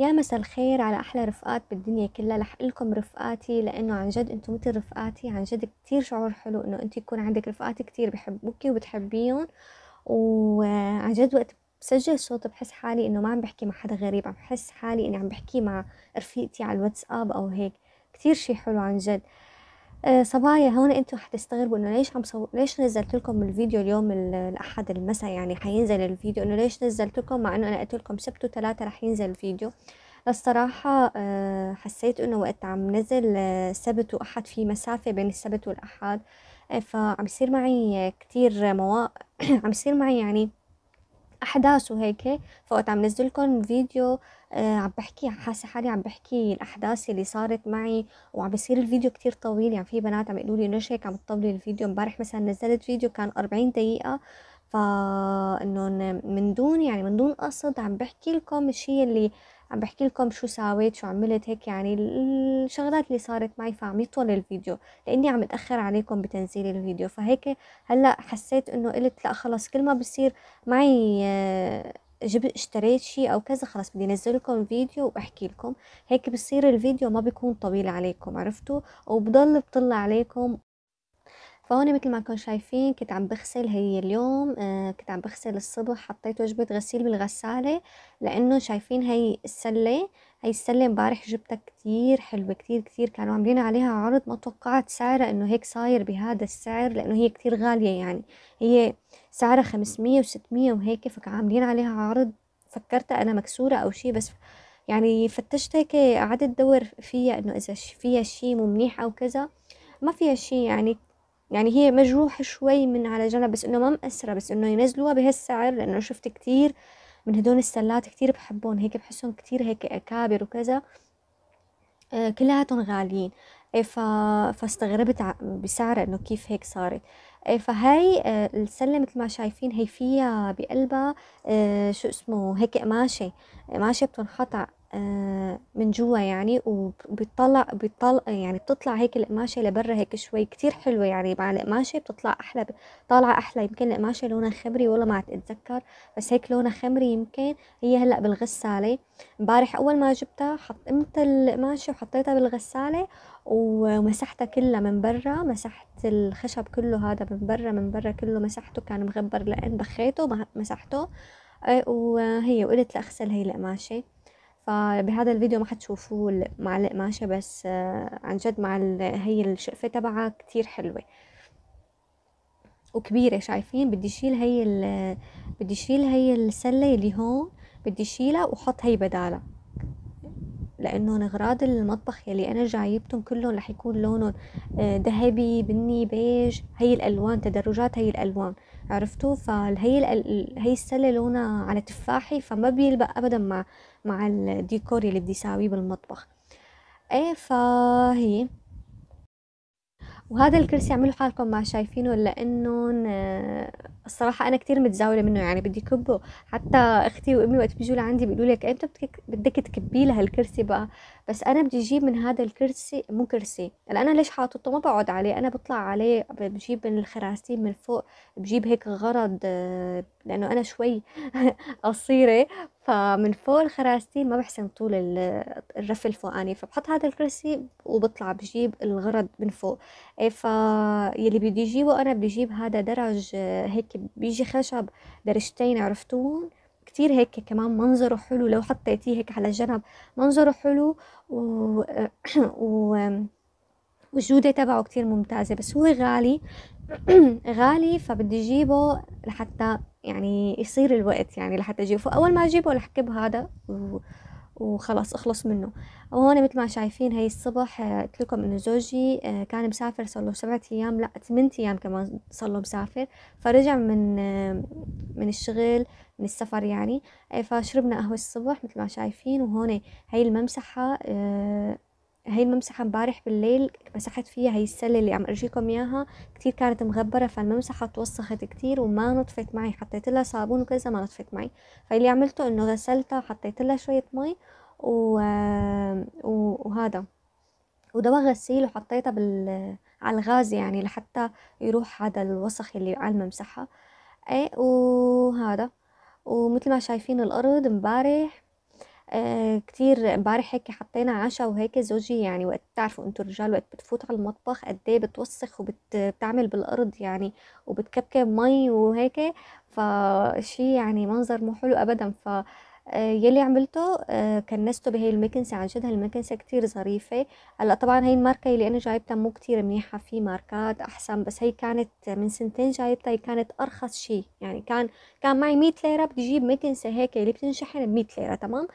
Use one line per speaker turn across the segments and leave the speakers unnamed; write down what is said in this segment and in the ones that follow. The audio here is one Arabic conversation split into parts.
يا مساء الخير على احلى رفقات بالدنيا كلها رح لكم رفقاتي لانه عن جد انتم مثل رفقاتي عن جد كثير شعور حلو انه انت يكون عندك رفقات كثير بحبوك وبتحبيهم وعن جد وقت بسجل صوت بحس حالي انه ما عم بحكي مع حدا غريب عم بحس حالي اني عم بحكي مع رفيقتي على الواتساب او هيك كثير شي حلو عن جد آه، صبايا هون انتوا حتستغربوا انه ليش عم صو... ليش نزلت لكم الفيديو اليوم الاحد المساء يعني حينزل الفيديو انه ليش نزلت لكم مع انه انا قلت لكم سبت وثلاثه رح ينزل الفيديو الصراحة آه، حسيت انه وقت عم نزل آه، سبت واحد في مسافة بين السبت والاحد فعم يصير معي كتير مواقف عم يصير معي يعني احداث وهيك فوقت عم نزلكم فيديو آه، عم بحكي حاسه حالي عم بحكي الاحداث اللي صارت معي وعم بصير الفيديو كتير طويل يعني في بنات عم يقولوا لي ليش هيك عم تطولي الفيديو امبارح مثلا نزلت فيديو كان 40 دقيقه فانه من دون يعني من دون قصد عم بحكي لكم الشيء اللي عم بحكي لكم شو ساويت شو عملت هيك يعني الشغلات اللي صارت معي فعم يطول الفيديو لاني عم اتاخر عليكم بتنزيل الفيديو فهيك هلا حسيت انه قلت لا خلص كل ما بصير معي آه، جبت اشتريت شيء او كذا خلاص بدي انزل لكم فيديو واحكي لكم هيك بصير الفيديو ما بيكون طويل عليكم عرفتوا وبضل بطلع عليكم فهون مثل ما كنتم شايفين كنت عم بغسل هي اليوم آه كنت عم بغسل الصبح حطيت وجبة غسيل بالغسالة لأنه شايفين هي السلة آه هي السله امبارح جبتها كتير حلوه كتير كتير كانوا عاملين عليها عرض ما توقعت سعرها انه هيك صاير بهذا السعر لانه هي كتير غاليه يعني هي سعرها 500 و600 وهيك فكانوا عاملين عليها عرض فكرتها انا مكسوره او شي بس يعني فتشت هيك قعدت ادور فيها انه اذا فيها شي مو منيح او كذا ما فيها شي يعني يعني هي مجروحة شوي من على جنب بس انه ما مأثرة بس انه ينزلوها بهالسعر لانه شفت كتير من هدول السلات كتير بحبهم هيك بحسهم كتير هيك أكابر وكذا آه، كلياتهم غاليين إيه، ف... فاستغربت بسعرها انه كيف هيك صارت إيه، فهاي آه، السلة مثل ما شايفين هي فيها بقلبها آه، شو اسمه هيك قماشة قماشة بتنحط آه، من جوا يعني وبتطلع بتطلع يعني بتطلع هيك القماشة لبرا هيك شوي كتير حلوة يعني مع القماشة بتطلع أحلى طالعة أحلى يمكن القماشة لونها خمري والله ما عاد أتذكر بس هيك لونها خمري يمكن هي هلأ بالغسالة امبارح أول ما جبتها حطمت القماشة وحطيتها بالغسالة ومسحتها كلها من برا مسحت الخشب كله هذا من برا من برا كله مسحته كان مغبر لأن بخيته مسحته آه، وهي وقلت لأغسل هي القماشة فبهذا الفيديو ما حتشوفوه معلق ماشي بس آه، عن جد مع هي الشقفة تبعها كتير حلوة وكبيرة شايفين بدي شيل هي بدي شيل هي السلة اللي هون بدي شيلها وحط هي بدالها لانه اغراض المطبخ يلي انا جايبتهم كلهم رح يكون لونهم آه، ذهبي بني بيج هي الالوان تدرجات هي الالوان عرفتوا فهي هي السله لونها على تفاحي فما بيلبق ابدا مع مع الديكور اللي بدي اساويه بالمطبخ ايه فهي وهذا الكرسي اعملوا حالكم ما شايفينه لانه الصراحه انا كتير متزاوله منه يعني بدي كبه حتى اختي وامي وقت بيجوا لعندي بيقولوا لك امتى بدك تكبيه لهالكرسي بقى بس انا بدي اجيب من هذا الكرسي مو كرسي انا ليش حاطته ما بقعد عليه انا بطلع عليه بجيب من الخراسيم من فوق بجيب هيك غرض آه، لأنه أنا شوي قصيرة فمن فوق خراستي ما بحسن طول الرف الفوقاني فبحط هذا الكرسي وبطلع بجيب الغرض من فوق إيه، يلي بدي يجيبه أنا بجيب هذا درج آه، هيك بيجي خشب درجتين عرفتوهم كتير هيك كمان منظره حلو لو حطيتيه هيك على جنب منظره حلو و, آه، و... وجودة تبعه كتير ممتازة بس هو غالي غالي فبدي اجيبه لحتى يعني يصير الوقت يعني لحتى اجيبه فاول ما اجيبه رح اكب هذا وخلص اخلص منه وهون مثل ما شايفين هي الصبح قلت آه، لكم انه زوجي آه، كان مسافر صار له سبعة ايام لا ثمان ايام كمان صار له مسافر فرجع من آه، من الشغل من السفر يعني فشربنا قهوة الصبح مثل ما شايفين وهون هي الممسحة هاي الممسحة امبارح بالليل مسحت فيها هاي السلة اللي عم ارجيكم اياها كتير كانت مغبرة فالممسحة توسخت كتير وما نطفت معي حطيت لها صابون وكذا ما نطفت معي فاللي عملته انه غسلتها حطيت لها شوية مي و... وهذا ودواء غسيل وحطيتها بال على الغاز يعني لحتى يروح هذا الوسخ اللي على الممسحة ايه وهذا ومثل ما شايفين الارض امبارح آه، كتير امبارح هيك حطينا عشاء وهيك زوجي يعني وقت بتعرفوا انتوا الرجال وقت بتفوت على المطبخ قد ايه بتوسخ وبتعمل بالارض يعني وبتكبكب مي وهيك فشي يعني منظر مو حلو ابدا ف آه، يلي عملته كنسته آه، بهي المكنسة عن جد هالمكنسة كتير ظريفة هلا طبعا هي الماركة يلي أنا جايبتها مو كتير منيحة في ماركات أحسن بس هي كانت من سنتين جايبتها هي كانت أرخص شيء يعني كان كان معي 100 ليرة بدي أجيب مكنسة هيك اللي بتنشحن ب 100 ليرة تمام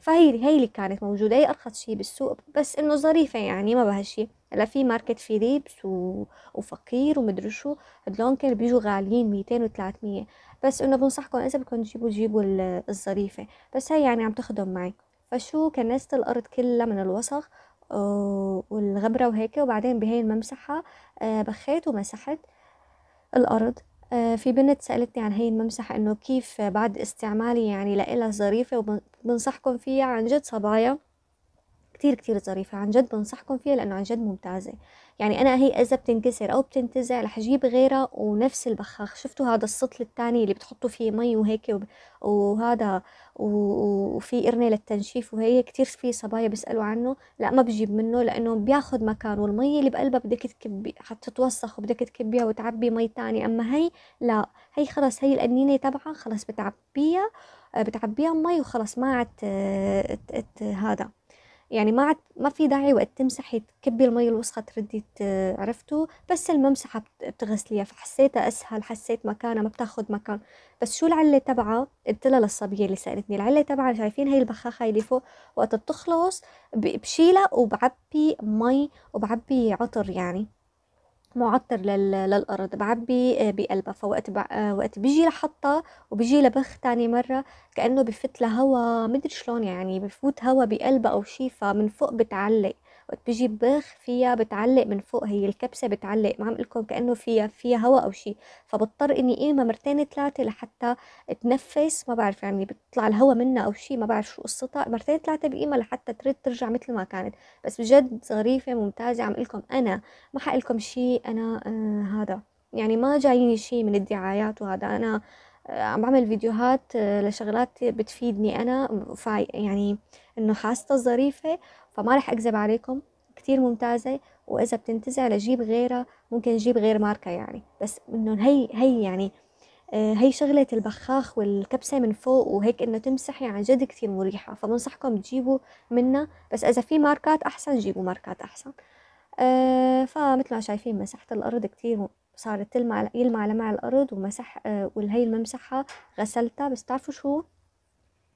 فهي هي اللي كانت موجودة هي أرخص شيء بالسوق بس إنه ظريفة يعني ما بها شيء لا في ماركت في ريبس و... وفقير ومدري شو هدلون كانوا بيجوا غاليين ميتين 300 بس انه بنصحكم اذا بدكم تجيبوا جيبوا الظريفة بس هي يعني عم تخدم معي فشو كنست الارض كلها من الوسخ والغبرة وهيك وبعدين بهي الممسحة آه، بخيت ومسحت الأرض آه، في بنت سألتني عن هي الممسحة إنه كيف بعد استعمالي يعني لها ظريفة وبنصحكم فيها عن جد صبايا كتير كتير ظريفة عن جد بنصحكم فيها لأنه عن جد ممتازة يعني أنا هي إذا بتنكسر أو بتنتزع رح أجيب غيرها ونفس البخاخ شفتوا هذا السطل التاني اللي بتحطوا فيه مي وهيك وب... وهذا وفي قرنة للتنشيف وهي كتير في صبايا بيسألوا عنه لا ما بجيب منه لأنه بياخد مكان والمي اللي بقلبها بدك تكبي حتتوسخ وبدك تكبيها وتعبي مي تاني أما هي لا هي خلص هي القنينة تبعها خلص بتعبيها بتعبيها مي وخلص ما عاد هذا يعني ما عاد ما في داعي وقت تمسحي تكبي المي الوسخة تردي عرفتوا بس الممسحة بتغسليها فحسيتها أسهل حسيت مكانها ما بتاخذ مكان بس شو العلة تبعها قلت لها للصبية اللي سألتني العلة تبعها شايفين هي البخاخة اللي فوق وقت بتخلص بشيلها وبعبي مي وبعبي عطر يعني معطر للأرض بعبي آه، بقلبها فوقت بع... آه، وقت بيجي لحطها وبيجي لبخ تاني مرة كأنه بفت لهوا مدري شلون يعني بفوت هوا بقلبها أو شي فمن فوق بتعلق وقت بيجي بخ فيها بتعلق من فوق هي الكبسه بتعلق ما عم لكم كانه فيها فيها هواء او شيء فبضطر اني اقيمها مرتين ثلاثه لحتى تنفس ما بعرف يعني بتطلع الهواء منها او شيء ما بعرف شو قصتها مرتين ثلاثه بقيمها لحتى ترد ترجع مثل ما كانت بس بجد ظريفه ممتازه عم لكم انا ما حقلكم شيء انا آه هذا يعني ما جايني شيء من الدعايات وهذا انا آه، عم بعمل فيديوهات آه، لشغلات بتفيدني انا يعني انه حاسه ظريفه فما رح أكذب عليكم كتير ممتازة وإذا بتنتزع لجيب غيرها ممكن نجيب غير ماركة يعني بس إنه هي هي يعني آه، هي شغلة البخاخ والكبسة من فوق وهيك انه تمسحي يعني عن جد كتير مريحة فبنصحكم تجيبوا منها بس اذا في ماركات احسن جيبوا ماركات احسن آه، فمثل ما شايفين مسحة الارض كتير صارت تلمع يلمع لمع الارض ومسح آه، والهي الممسحة غسلتها بس تعرفوا شو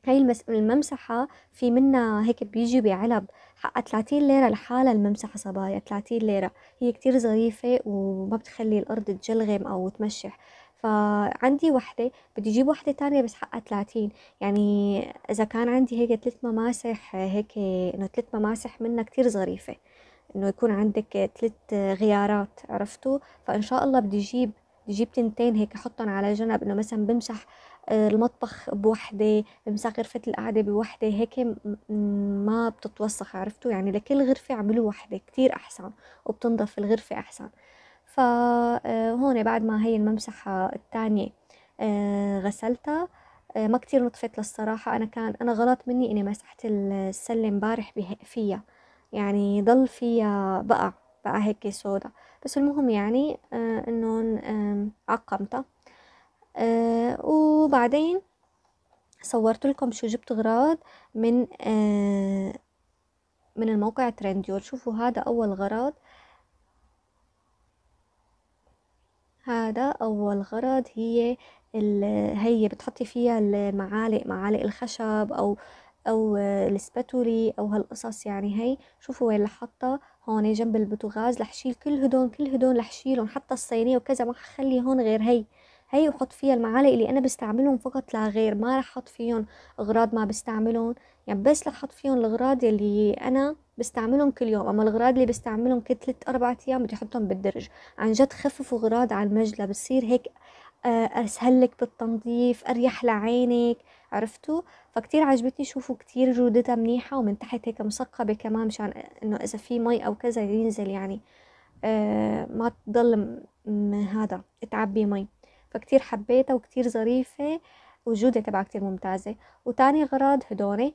هاي المس... الممسحة في منا هيك بيجي بعلب حقها 30 ليرة لحالها الممسحة صبايا 30 ليرة هي كتير ظريفة وما بتخلي الأرض تجلغم أو تمشح فعندي وحدة بدي أجيب وحدة تانية بس حقها 30 يعني إذا كان عندي هيك ثلاث مماسح هيك إنه ثلاث مماسح منها كتير ظريفة إنه يكون عندك ثلاث غيارات عرفتوا فإن شاء الله بدي أجيب بدي أجيب تنتين هيك أحطهم على جنب إنه مثلا بمسح المطبخ بوحده مساحه غرفه القعده بوحده هيك ما بتتوسخ عرفتوا يعني لكل غرفه عملوا وحده كتير احسن وبتنضف الغرفه احسن فهون آه، بعد ما هي الممسحه الثانيه آه، غسلتها آه، ما كتير نطفت للصراحة أنا كان أنا غلط مني إني مسحت السلة امبارح فيها يعني ضل فيها بقع بقى هيك سودا بس المهم يعني انه عقمتها آه وبعدين صورت لكم شو جبت غراض من آه من الموقع ترنديول شوفوا هذا اول غرض هذا اول غرض هي هي بتحطي فيها المعالق معالق الخشب او او آه، السباتولي او هالقصص يعني هي شوفوا وين لحطها هون جنب البوتاغاز رح شيل كل هدول كل هدول رح حتى الصينيه وكذا ما حخلي هون غير هي هي وحط فيها المعالق اللي انا بستعملهم فقط لا غير ما رح احط فيهم اغراض ما بستعملهم يعني بس رح احط فيهم الاغراض اللي انا بستعملهم كل يوم اما الاغراض اللي بستعملهم كل ثلاث اربع ايام بدي احطهم بالدرج عن جد خففوا غراض على المجلة بتصير هيك آه، اسهل لك بالتنظيف اريح لعينك عرفتوا فكتير عجبتني شوفوا كتير جودتها منيحة ومن تحت هيك مثقبة كمان مشان انه اذا في مي او كذا ينزل يعني آه ما تضل هذا تعبي مي فكتير حبيتها وكتير ظريفة والجودة تبعها كتير ممتازة وتاني غرض هدوني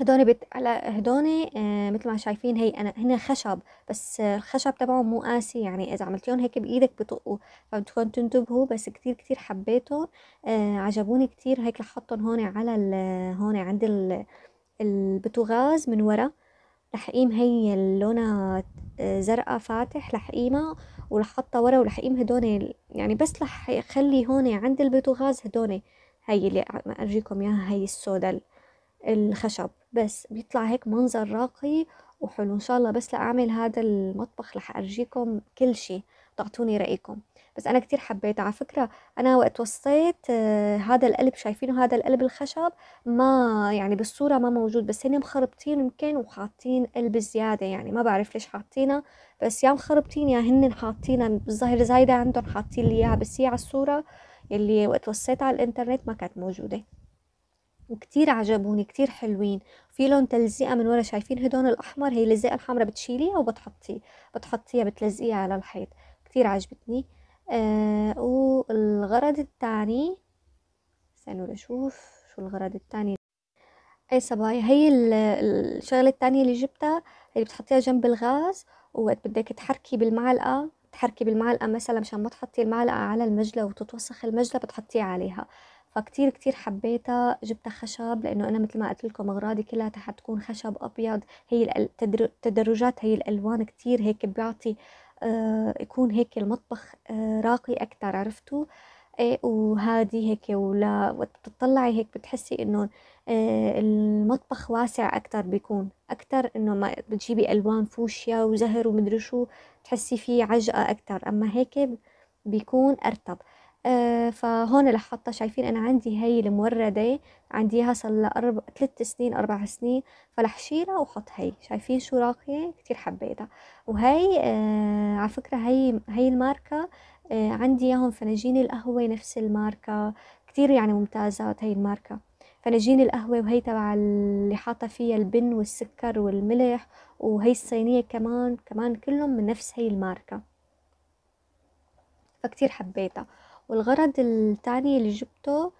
هدوني بت... على هدوني آه مثل ما شايفين هي انا هنا خشب بس الخشب تبعهم مو قاسي يعني اذا عملتيهم هيك بايدك بطقوا فبدكم تنتبهوا بس كتير كتير حبيتهم آه عجبوني كتير هيك رح احطهم هون على ال... هون عند ال... البتوغاز من ورا رح هي اللونة آه، زرقاء فاتح رح اقيمها وراح حاطه ورا وراح اقيم هدول يعني بس رح اخلي هون عند البرتغاز هدول هي اللي ارجيكم اياها هي السودا الخشب بس بيطلع هيك منظر راقي وحلو ان شاء الله بس لاعمل هذا المطبخ رح ارجيكم كل شيء تعطوني رايكم بس انا كتير حبيته على فكره انا وقت وصيت آه، هذا القلب شايفينه هذا القلب الخشب ما يعني بالصوره ما موجود بس هن مخربطين يمكن وحاطين قلب زياده يعني ما بعرف ليش حاطينه بس يا مخربطين يا هن حاطينه بالظاهر زايده عندهم حاطين لي اياها بس هي على الصوره اللي وقت وصيت على الانترنت ما كانت موجوده وكتير عجبوني كتير حلوين في لون تلزيقة من ورا شايفين هدون الأحمر هي اللزقة الحمراء بتشيليها وبتحطيه بتحطيها بتلزقيها على الحيط كتير عجبتني آه والغرض الثاني استنوا اشوف شو الغرض الثاني اي صبايا هي الشغله الثانيه اللي جبتها اللي بتحطيها جنب الغاز ووقت بدك تحركي بالمعلقه تحركي بالمعلقه مثلا مشان ما تحطي المعلقه على المجله وتتوسخ المجله بتحطيها عليها فكتير كتير حبيتها جبتها خشب لانه انا مثل ما قلت لكم اغراضي كلها حتكون خشب ابيض هي التدرجات هي الالوان كتير هيك بيعطي آه، يكون هيك المطبخ آه، راقي اكثر عرفتوا إيه، وهادي هيك ولا بتطلعي هيك بتحسي انه آه، المطبخ واسع اكثر بيكون اكثر انه ما بتجيبي الوان فوشيا وزهر ومدري شو تحسي فيه عجقه اكثر اما هيك بيكون ارتب آه، فهون لحطها شايفين انا عندي هي الموردة عندي اياها صار لها أربع ثلاث سنين اربع سنين فرح شيلها وحط هي شايفين شو راقية كتير حبيتها وهي آه على فكرة هي هي الماركة آه عندي اياهم فناجين القهوة نفس الماركة كتير يعني ممتازات هي الماركة فناجين القهوة وهي تبع اللي حاطة فيها البن والسكر والملح وهي الصينية كمان كمان كلهم من نفس هي الماركة فكتير حبيتها والغرض التاني اللي جبته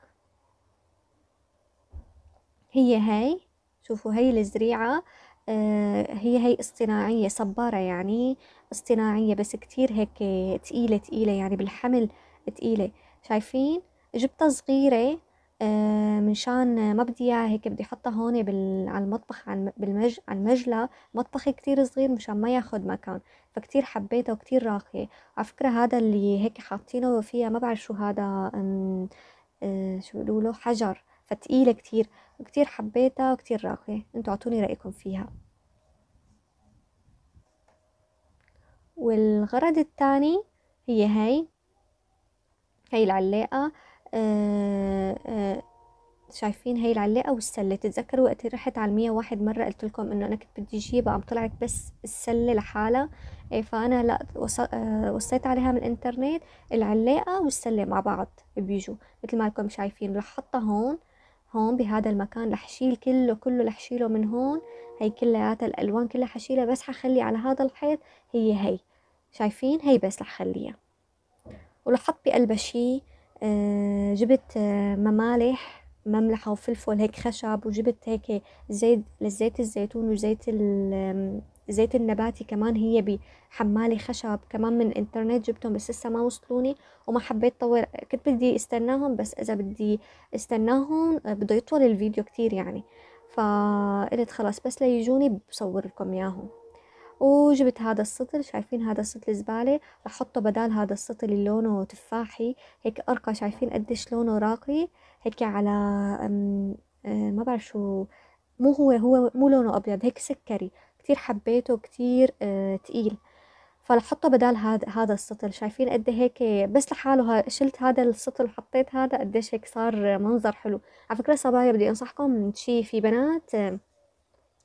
هي هاي شوفوا هاي الزريعة آه هي هي اصطناعية صبارة يعني اصطناعية بس كتير هيك تقيلة تقيلة يعني بالحمل تقيلة شايفين جبتها صغيرة آه، من شان ما بدي اياها هيك بدي احطها هون بال... على المطبخ على بالمج المجلى مطبخي كتير صغير مشان ما ياخذ مكان فكتير حبيتها وكتير راقية على فكرة هذا اللي هيك حاطينه فيها ما بعرف شو هذا أم... أه شو بيقولوا حجر فتقيلة كتير وكتير حبيتها وكتير راقية انتوا اعطوني رأيكم فيها والغرض الثاني هي هاي هاي العلاقة آه، آه، شايفين هاي العلاقة والسلة تتذكروا وقت رحت على المية واحد مرة قلت لكم انه انا كنت بدي جيبها عم طلعت بس السلة لحالها إيه، فانا هلا آه، وصيت عليها من الانترنت العلاقة والسلة مع بعض بيجوا مثل ما لكم شايفين رح حطها هون هون بهذا المكان رح شيل كله كله رح شيله من هون هي كلياتها الالوان كلها حشيلها بس حخلي على هذا الحيط هي هي شايفين هي بس رح خليها ولحط بقلبها شي آه، جبت آه، ممالح مملحة وفلفل هيك خشب وجبت هيك زيت لزيت الزيتون وزيت الزيت النباتي كمان هي بحمالة خشب كمان من الانترنت جبتهم بس لسه ما وصلوني وما حبيت طور كنت بدي استناهم بس اذا بدي استناهم آه، بده يطول الفيديو كتير يعني فقلت خلاص بس ليجوني بصور لكم اياهم وجبت هذا السطل شايفين هذا السطل زبالة رح بدال هذا السطل اللي لونه تفاحي هيك أرقى شايفين قديش لونه راقي هيك على أه، ما بعرف شو مو هو هو مو لونه أبيض هيك سكري كتير حبيته كتير أه، تقيل فلحطه بدال هذا هذا السطل شايفين قد إيه هيك بس لحاله شلت هذا السطل وحطيت هذا قديش هيك صار منظر حلو على فكره صبايا بدي انصحكم شي في بنات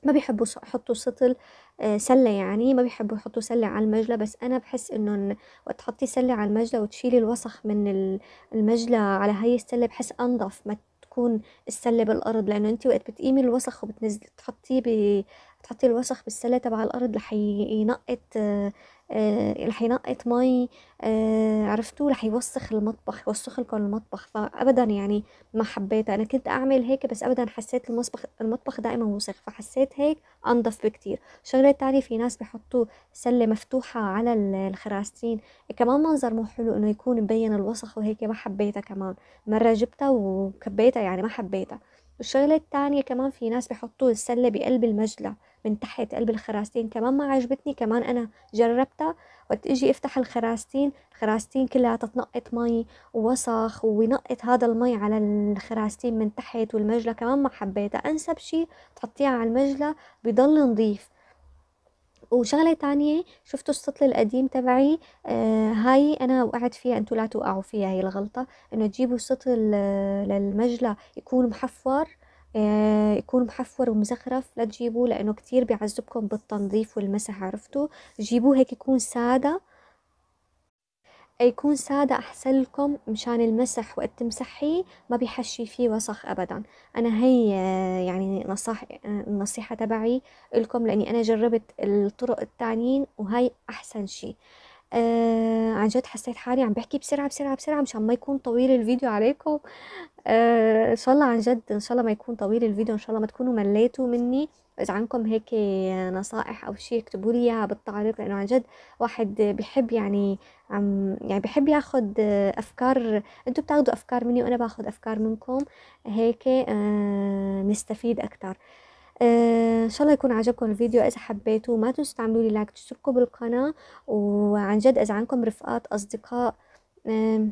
ما بيحبوا يحطوا سطل آه، سلة يعني ما بيحبوا يحطوا سلة على المجلة بس أنا بحس إنه وقت تحطي سلة على المجلة وتشيلي الوسخ من المجلة على هاي السلة بحس أنظف ما تكون السلة بالأرض لأنه أنت وقت بتقيمي الوسخ وبتنزلي تحطيه تحطي الوسخ بالسله تبع الارض رح ينقط آه، رح ينقط مي آه، عرفتوا رح يوسخ المطبخ يوسخ لكم المطبخ فابدا يعني ما حبيتها انا كنت اعمل هيك بس ابدا حسيت المطبخ المطبخ دائما وسخ فحسيت هيك أنظف بكتير شغله تانية في ناس بحطوا سله مفتوحه على الخراستين كمان منظر مو حلو انه يكون مبين الوسخ وهيك ما حبيتها كمان مره جبتها وكبيتها يعني ما حبيتها والشغلة التانية كمان في ناس بحطوا السلة بقلب المجلى من تحت قلب الخراستين كمان ما عجبتني كمان انا جربتها وقت اجي افتح الخراستين الخراستين كلها تتنقط مي ووسخ وينقط هذا المي على الخراستين من تحت والمجله كمان ما حبيتها انسب شي تحطيها على المجله بضل نظيف وشغله تانية شفتوا السطل القديم تبعي آه هاي انا وقعت فيها انتوا لا توقعوا فيها هي الغلطه انه تجيبوا سطل آه، للمجله يكون محفر آه، يكون محفور ومزخرف لا تجيبوه لأنه كتير بيعذبكم بالتنظيف والمسح عرفتوا جيبوه هيك يكون سادة يكون سادة أحسن لكم مشان المسح وقت تمسحيه ما بيحشي فيه وسخ أبدا أنا هي آه، يعني نصح آه، النصيحة تبعي لكم لأني أنا جربت الطرق التانيين وهي أحسن شي آه عن جد حسيت حالي عم بحكي بسرعه بسرعه بسرعه مشان ما يكون طويل الفيديو عليكم آه ان شاء الله عن جد ان شاء الله ما يكون طويل الفيديو ان شاء الله ما تكونوا مليتوا مني اذا عندكم هيك نصائح او شيء اكتبوا لي اياها بالتعليق لانه عن جد واحد بحب يعني عم يعني بحب ياخذ افكار انتم بتاخذوا افكار مني وانا باخذ افكار منكم هيك آه نستفيد اكثر آه، ان شاء الله يكون عجبكم الفيديو اذا حبيتوا ما تنسوا تعملوا لي لايك تشتركوا بالقناه وعن جد اذا عندكم رفقات اصدقاء إيه،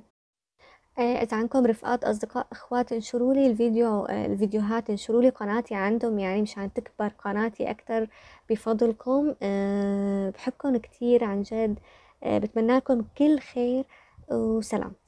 اذا عندكم رفقات اصدقاء اخوات انشروا لي الفيديو آه، الفيديوهات انشروا لي قناتي عندهم يعني مشان تكبر قناتي اكثر بفضلكم آه، بحبكم كثير عن جد بتمنى لكم كل خير وسلام